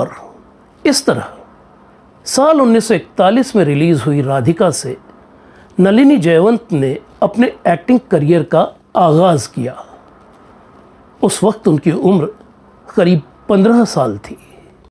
और इस तरह साल 1941 में रिलीज़ हुई राधिका से नलिनी जयवंत ने अपने एक्टिंग करियर का आगाज़ किया उस वक्त उनकी उम्र करीब पंद्रह साल थी